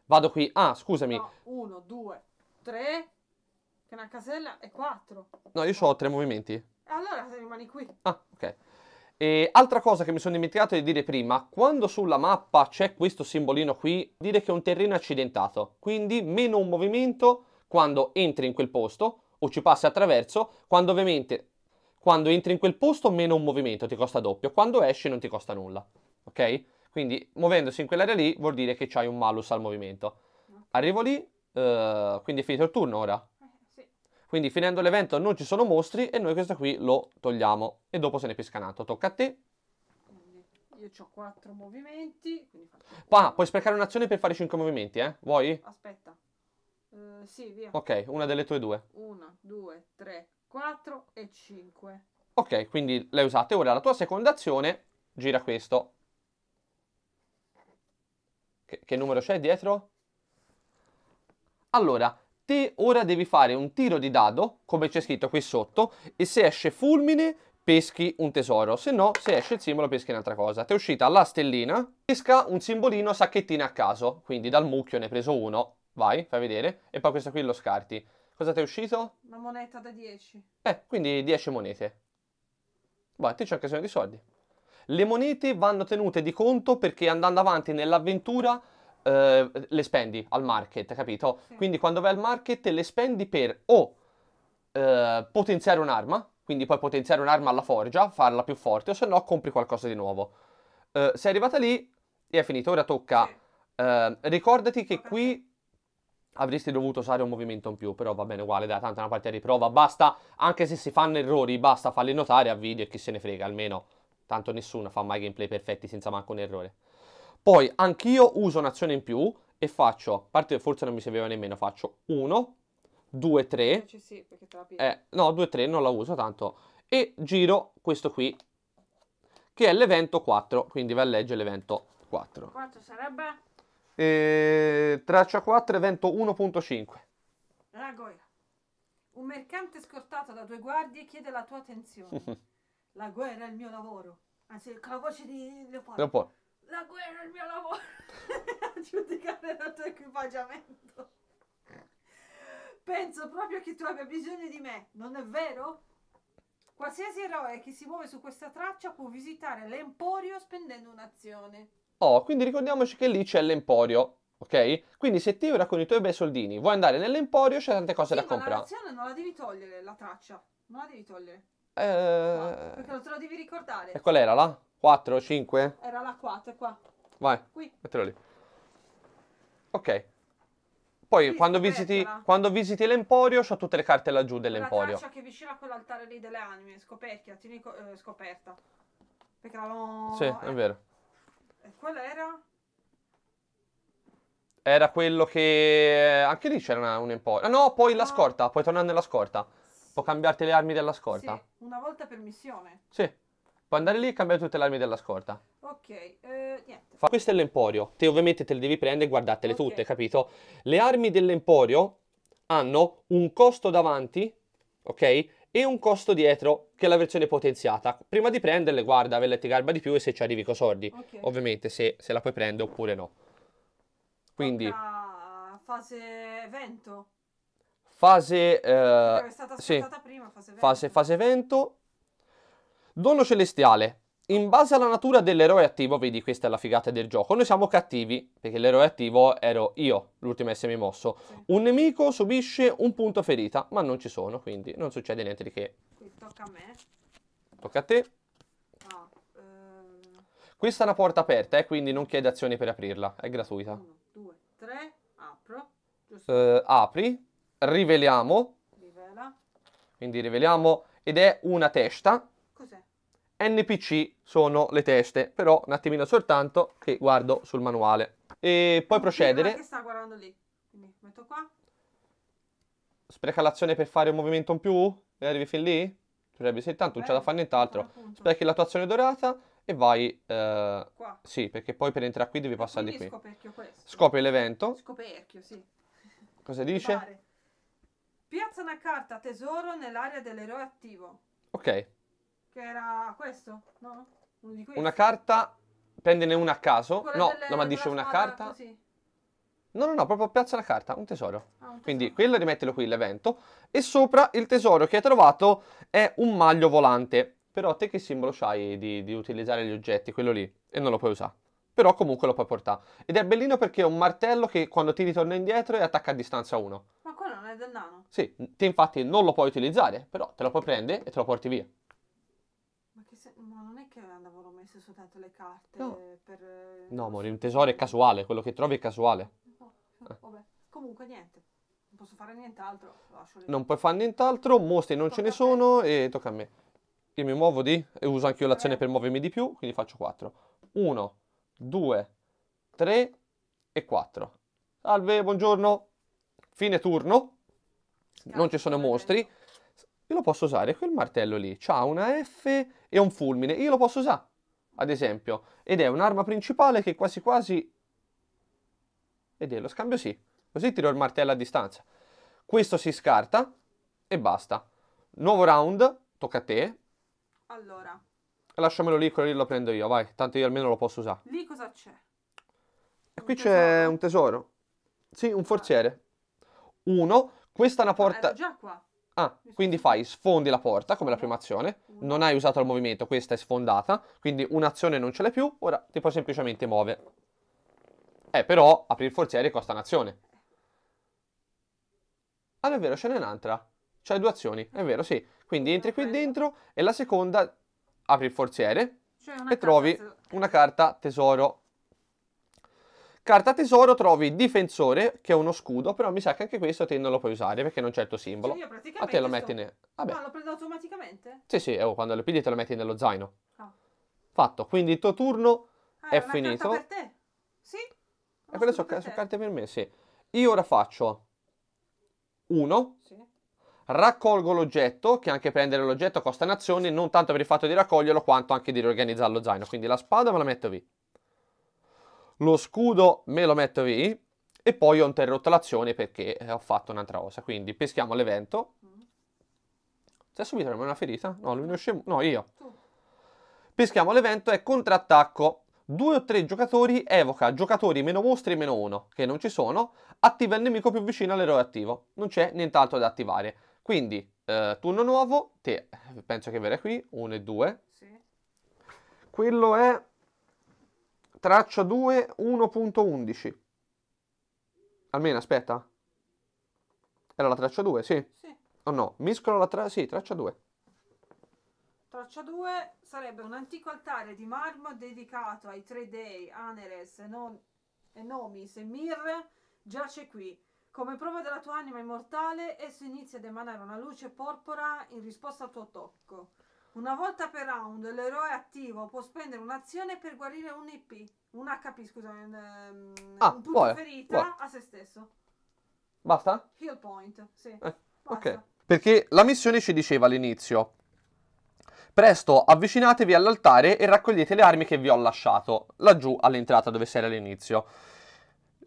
Speaker 1: Vado qui, ah, scusami.
Speaker 2: 1, 2, 3, che una casella e 4.
Speaker 1: No, io ho tre movimenti.
Speaker 2: Allora rimani qui.
Speaker 1: Ah, ok. E altra cosa che mi sono dimenticato di dire prima, quando sulla mappa c'è questo simbolino qui, dire che è un terreno accidentato, quindi meno un movimento quando entri in quel posto o ci passi attraverso, quando ovviamente quando entri in quel posto meno un movimento, ti costa doppio. Quando esci non ti costa nulla, ok? Quindi muovendosi in quell'area lì vuol dire che c'hai un malus al movimento. Arrivo lì, uh, quindi è finito il turno ora. Quindi finendo l'evento non ci sono mostri e noi questo qui lo togliamo e dopo se ne è piscanato. Tocca a te.
Speaker 2: Io ho quattro movimenti.
Speaker 1: Ah, puoi sprecare un'azione per fare cinque movimenti, eh? Vuoi?
Speaker 2: Aspetta. Uh, sì, via.
Speaker 1: Ok, una delle tue due.
Speaker 2: Una, due, tre, 4 e 5.
Speaker 1: Ok, quindi le usate. Ora la tua seconda azione gira questo. Che, che numero c'è dietro? Allora, te ora devi fare un tiro di dado, come c'è scritto qui sotto, e se esce fulmine peschi un tesoro, se no se esce il simbolo peschi un'altra cosa. Ti è uscita la stellina, pesca un simbolino sacchettina a caso, quindi dal mucchio ne hai preso uno, vai, fai vedere, e poi questo qui lo scarti. Cosa ti è uscito?
Speaker 2: Una moneta da 10.
Speaker 1: Eh, quindi 10 monete. Vai, c'è anche bisogno di soldi. Le monete vanno tenute di conto perché andando avanti nell'avventura eh, le spendi al market, capito? Sì. Quindi quando vai al market le spendi per o eh, potenziare un'arma, quindi puoi potenziare un'arma alla forgia, farla più forte, o se no compri qualcosa di nuovo. Eh, sei arrivata lì e è finito, ora tocca... Sì. Eh, ricordati che okay. qui avresti dovuto usare un movimento in più, però va bene uguale, da tanto è una partita di prova, basta, anche se si fanno errori, basta farli notare a video e chi se ne frega, almeno tanto nessuno fa mai gameplay perfetti senza manco un errore. Poi anch'io uso un'azione in più e faccio, a parte forse non mi serviva nemmeno, faccio 1, 2, 3, no 2, 3 non la uso tanto, e giro questo qui, che è l'evento 4, quindi va a leggere l'evento 4.
Speaker 2: 4 sarebbe?
Speaker 1: E, eh, traccia 4, evento 1.5.
Speaker 2: Ragoia. Un mercante scortato da due guardie chiede la tua attenzione. la guerra è il mio lavoro. Anzi, con la voce di Leopoldo. Leopoldo. La guerra è il mio lavoro. a giudicare il tuo equipaggiamento. Penso proprio che tu abbia bisogno di me, non è vero? Qualsiasi eroe che si muove su questa traccia può visitare l'Emporio spendendo un'azione.
Speaker 1: Oh, quindi ricordiamoci che lì c'è l'emporio, ok? Quindi se ti ora con i tuoi bei soldini vuoi andare nell'emporio, c'è tante cose sì, da comprare. Ma la nazione
Speaker 2: non la devi togliere, la traccia. Non la devi togliere.
Speaker 1: Eh... perché
Speaker 2: non te lo devi ricordare. E qual
Speaker 1: era la? 4 o 5?
Speaker 2: Era la 4, qua.
Speaker 1: Vai, qui. mettilo lì. Ok. Poi sì, quando, visiti, quando, visiti, l'Emporio c'ho tutte le carte laggiù dell'Emporio. La traccia
Speaker 2: che è vicino a quell'altare lì delle anime, scoperchia, tieni eh, scoperta. Perché l'avevamo... Sì, eh. è vero qual era?
Speaker 1: Era quello che... Eh, anche lì c'era un emporio. Ah no, poi ah. la scorta, puoi tornare nella scorta. Puoi cambiarti le armi della scorta.
Speaker 2: Sì, una volta per missione.
Speaker 1: Sì. Puoi andare lì e cambiare tutte le armi della scorta.
Speaker 2: Ok, eh, niente.
Speaker 1: Questo è l'emporio. Te ovviamente te le devi prendere e guardatele okay. tutte, capito? Le armi dell'emporio hanno un costo davanti, ok? e un costo dietro che è la versione potenziata. Prima di prenderle guarda ve le ti Garba di più e se ci arrivi cosordi, okay. ovviamente se, se, la puoi prendere oppure no. Quindi...
Speaker 2: Tocca fase vento.
Speaker 1: Fase... Eh, sì. prima, fase, vento. Fase, fase vento. Dono celestiale in base alla natura dell'eroe attivo, vedi questa è la figata del gioco, noi siamo cattivi, perché l'eroe attivo ero io, l'ultimo SM mosso. Sì. Un nemico subisce un punto ferita, ma non ci sono, quindi non succede niente di che.
Speaker 2: Qui tocca a me.
Speaker 1: Tocca a te. No, ehm... Questa è una porta aperta, eh, quindi non chiede azioni per aprirla, è gratuita. Uno,
Speaker 2: due, tre, apro.
Speaker 1: Eh, apri, riveliamo. Rivela. Quindi riveliamo, ed è una testa NPC sono le teste, però un attimino soltanto che guardo sul manuale. E poi procedere. Che
Speaker 2: sta guardando lì? Quindi metto qua.
Speaker 1: Spreca l'azione per fare un movimento in più? E arrivi fin lì? Dovrebbe essere tanto, non c'è da fare nient'altro. Sprechi la tua azione dorata e vai... Eh, qua. Sì, perché poi per entrare qui devi passare di qui.
Speaker 2: Scoperchio questo.
Speaker 1: Scopri l'evento.
Speaker 2: Scoperchio, sì.
Speaker 1: Cosa dice?
Speaker 2: Piazza una carta tesoro nell'area dell'eroe attivo. Ok che era questo, no? Uno di questi. Una
Speaker 1: carta, prendene una a caso. Quella no, delle, no, ma dice una carta. Così. No, no, no, proprio piazza la carta, un tesoro. Ah, un tesoro. Quindi quello rimettilo qui, l'evento. E sopra il tesoro che hai trovato è un maglio volante. Però te che simbolo hai di, di utilizzare gli oggetti, quello lì, e non lo puoi usare però comunque lo puoi portare. Ed è bellino perché è un martello che quando ti ritorna indietro è attacca a distanza 1.
Speaker 2: Ma quello non è del nano?
Speaker 1: Sì, te infatti non lo puoi utilizzare, però te lo puoi prendere e te lo porti via
Speaker 2: messo soltanto le carte no. per... Eh,
Speaker 1: no, Mori, un tesoro è casuale, quello che trovi è casuale. No,
Speaker 2: no, eh. vabbè. Comunque niente, non posso fare nient'altro. Lascio non
Speaker 1: puoi fare nient'altro, mostri non tocca ce ne sono e tocca a me. Io mi muovo di, e uso anche io l'azione eh. per muovermi di più, quindi faccio 4. 1, 2, 3 e 4. Salve, buongiorno. Fine turno. Non ci sono mostri. Io lo posso usare, quel martello lì, c'ha una F e un fulmine, io lo posso usare ad esempio, ed è un'arma principale che quasi quasi... Ed è lo scambio sì, così tiro il martello a distanza. Questo si scarta e basta. Nuovo round, tocca a te. Allora. Lasciamelo lì, quello lì lo prendo io, vai, tanto io almeno lo posso usare.
Speaker 2: Lì cosa c'è?
Speaker 1: E qui c'è un tesoro. Sì, un forziere. Uno, questa è una porta... Era già qua. Ah, quindi fai sfondi la porta come la mm. prima azione, mm. non hai usato il movimento, questa è sfondata, quindi un'azione non ce l'hai più, ora ti puoi semplicemente muovere. Eh, però aprire il forziere costa un'azione. Ah, è vero, ce n'è un'altra. C'hai due azioni, è vero, sì. Quindi entri qui dentro e la seconda apri il forziere
Speaker 2: cioè e trovi
Speaker 1: una carta tesoro Carta tesoro trovi difensore, che è uno scudo, però mi sa che anche questo te non lo puoi usare perché non c'è il tuo simbolo. Cioè io praticamente... Ma te lo sto... metti nel...
Speaker 2: Vabbè. Ma lo prendo automaticamente? Sì,
Speaker 1: sì, oh, quando lo pidi te lo metti nello zaino. Ah. Fatto, quindi il tuo turno ah, è finito. Carta
Speaker 2: per te? Sì.
Speaker 1: E quelle sono, ca- sono carte per me, sì. Io ora faccio uno. Sì. Raccolgo l'oggetto, che anche prendere l'oggetto costa un'azione, non tanto per il fatto di raccoglierlo, quanto anche di riorganizzare lo zaino. Quindi la spada me la metto via. Lo scudo me lo metto lì e poi ho interrotto l'azione perché eh, ho fatto un'altra cosa. Quindi peschiamo l'evento. Se subito una ferita? No, lui non scemo. No, io. Peschiamo l'evento e contrattacco. Due o tre giocatori evoca giocatori meno mostri meno uno, che non ci sono, attiva il nemico più vicino all'eroe attivo. Non c'è nient'altro da attivare. Quindi, eh, turno nuovo, te penso che verrà qui, uno e due. Sì. Quello è Traccia 2 1.11. Almeno aspetta. Era la traccia 2, sì? Sì. O oh no, mescola la traccia... Sì, traccia 2.
Speaker 2: Traccia 2 sarebbe un antico altare di marmo dedicato ai tre dei Aneres, non... Enomis e Mir, giace qui. Come prova della tua anima immortale, esso inizia ad emanare una luce porpora in risposta al tuo tocco. Una volta per round l'eroe attivo può spendere un'azione per guarire un IP, un HP, scusa, un, ehm,
Speaker 1: ah, un punto vuole, ferita vuole.
Speaker 2: a se stesso. Basta? Heal point, sì. Eh, ok.
Speaker 1: Perché la missione ci diceva all'inizio, presto avvicinatevi all'altare e raccogliete le armi che vi ho lasciato, laggiù all'entrata dove si era all'inizio.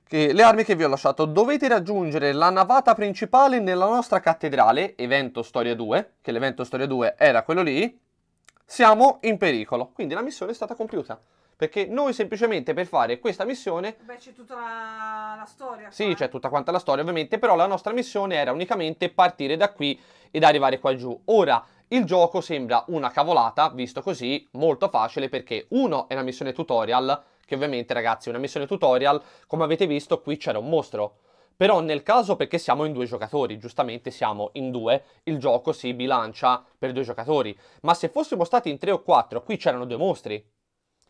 Speaker 1: Che, le armi che vi ho lasciato, dovete raggiungere la navata principale nella nostra cattedrale, evento storia 2, che l'evento storia 2 era quello lì, siamo in pericolo. Quindi la missione è stata compiuta. Perché noi semplicemente per fare questa missione...
Speaker 2: Beh, c'è tutta la, la storia. Sì,
Speaker 1: qua, cioè. c'è eh? tutta quanta la storia ovviamente, però la nostra missione era unicamente partire da qui ed arrivare qua giù. Ora, il gioco sembra una cavolata, visto così, molto facile perché uno è una missione tutorial, che ovviamente ragazzi, una missione tutorial, come avete visto, qui c'era un mostro. Però nel caso perché siamo in due giocatori, giustamente siamo in due, il gioco si bilancia per due giocatori. Ma se fossimo stati in tre o quattro, qui c'erano due mostri.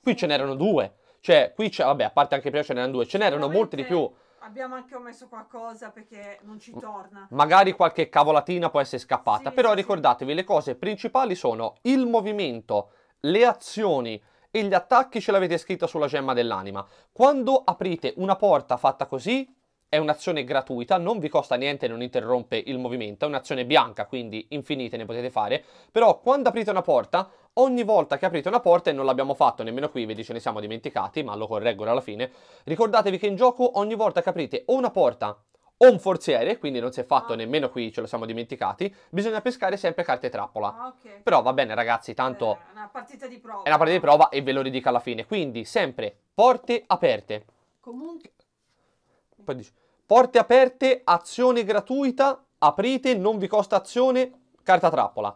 Speaker 1: Qui ce n'erano due. Cioè, qui c'è, vabbè, a parte anche prima ce n'erano due, ce n'erano molti di più.
Speaker 2: Abbiamo anche omesso qualcosa perché non ci
Speaker 1: torna. Magari qualche cavolatina può essere scappata, sì, però sì, ricordatevi sì. le cose principali sono il movimento, le azioni e gli attacchi ce l'avete scritta sulla gemma dell'anima. Quando aprite una porta fatta così, è un'azione gratuita, non vi costa niente, non interrompe il movimento, è un'azione bianca, quindi infinite ne potete fare, però quando aprite una porta, ogni volta che aprite una porta, e non l'abbiamo fatto nemmeno qui, vedi ce ne siamo dimenticati, ma lo correggo alla fine, ricordatevi che in gioco ogni volta che aprite o una porta o un forziere, quindi non si è fatto ah. nemmeno qui, ce lo siamo dimenticati, bisogna pescare sempre carte trappola. Ah, okay. Però va bene ragazzi, tanto... È
Speaker 2: eh, una partita di prova. È una
Speaker 1: partita di prova e ve lo ridico alla fine, quindi sempre porte aperte. Comunque... Poi dici, Porte aperte, azione gratuita, aprite, non vi costa azione, carta trappola.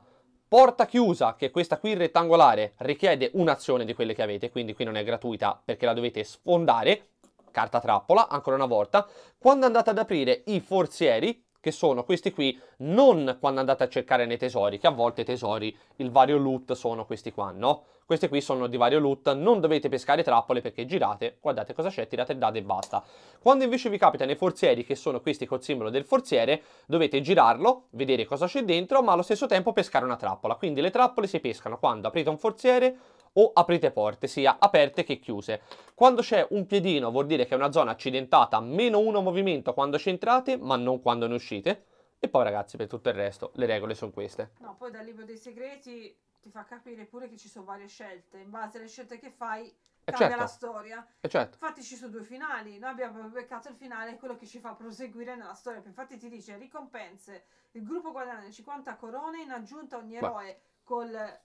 Speaker 1: Porta chiusa, che questa qui rettangolare, richiede un'azione di quelle che avete, quindi qui non è gratuita perché la dovete sfondare, carta trappola, ancora una volta. Quando andate ad aprire i forzieri, che sono questi qui, non quando andate a cercare nei tesori, che a volte i tesori, il vario loot sono questi qua, no? Questi qui sono di vario loot, non dovete pescare trappole perché girate, guardate cosa c'è, tirate il dado e basta. Quando invece vi capita nei forzieri, che sono questi col simbolo del forziere, dovete girarlo, vedere cosa c'è dentro, ma allo stesso tempo pescare una trappola. Quindi le trappole si pescano quando aprite un forziere, o aprite porte, sia aperte che chiuse. Quando c'è un piedino vuol dire che è una zona accidentata, meno uno movimento quando ci entrate, ma non quando ne uscite. E poi ragazzi, per tutto il resto, le regole sono queste.
Speaker 2: No, poi dal libro dei segreti ti fa capire pure che ci sono varie scelte. In base alle scelte che fai, e eh, cambia certo. la storia. Eh, certo. Infatti ci sono due finali, noi abbiamo beccato il finale, quello che ci fa proseguire nella storia. Infatti ti dice ricompense, il gruppo guadagna 50 corone in aggiunta ogni eroe. Beh con la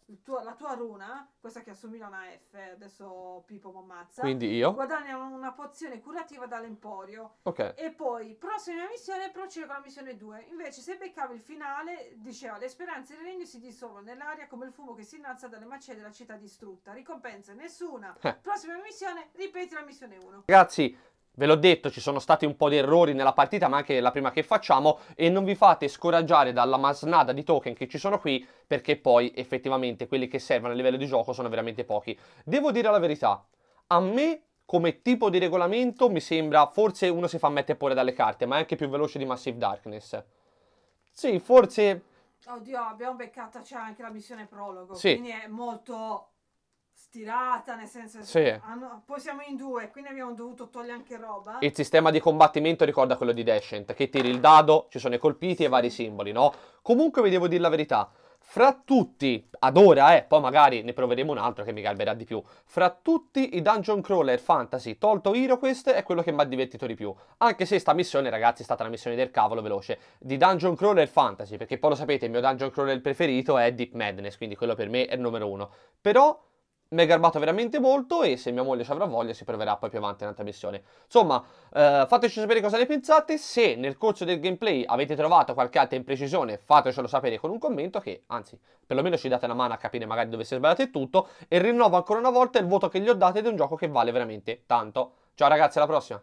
Speaker 2: tua runa, questa che assomiglia a una F, adesso Pippo mi ammazza. Quindi io? Guadagna una pozione curativa dall'Emporio. Ok. E poi, prossima missione, procede con la missione 2. Invece, se beccavi il finale, diceva, le speranze del regno si dissolvono nell'aria come il fumo che si innalza dalle macerie della città distrutta. Ricompense nessuna. Eh. Prossima missione, ripeti la missione
Speaker 1: 1. Ragazzi, Ve l'ho detto, ci sono stati un po' di errori nella partita, ma anche la prima che facciamo, e non vi fate scoraggiare dalla masnada di token che ci sono qui, perché poi effettivamente quelli che servono a livello di gioco sono veramente pochi. Devo dire la verità, a me come tipo di regolamento mi sembra, forse uno si fa mettere pure dalle carte, ma è anche più veloce di Massive Darkness. Sì, forse...
Speaker 2: Oddio, abbiamo beccata, c'è anche la missione prologo, sì. quindi è molto stirata, nel senso sì. hanno, ah, poi siamo in due, quindi abbiamo dovuto togliere anche roba.
Speaker 1: Il sistema di combattimento ricorda quello di Descent, che tiri il dado, ci sono i colpiti e vari simboli, no? Comunque vi devo dire la verità, fra tutti, ad ora eh, poi magari ne proveremo un altro che mi calmerà di più, fra tutti i dungeon crawler fantasy, tolto HeroQuest, è quello che mi ha divertito di più. Anche se sta missione, ragazzi, è stata una missione del cavolo veloce, di dungeon crawler fantasy, perché poi lo sapete, il mio dungeon crawler preferito è Deep Madness, quindi quello per me è il numero uno. Però mi è garbato veramente molto e se mia moglie ci avrà voglia si proverà poi più avanti in altre missioni. Insomma, eh, fateci sapere cosa ne pensate, se nel corso del gameplay avete trovato qualche altra imprecisione fatecelo sapere con un commento che, anzi, perlomeno ci date una mano a capire magari dove si è sbagliato e tutto e rinnovo ancora una volta il voto che gli ho dato ed è un gioco che vale veramente tanto. Ciao ragazzi, alla prossima!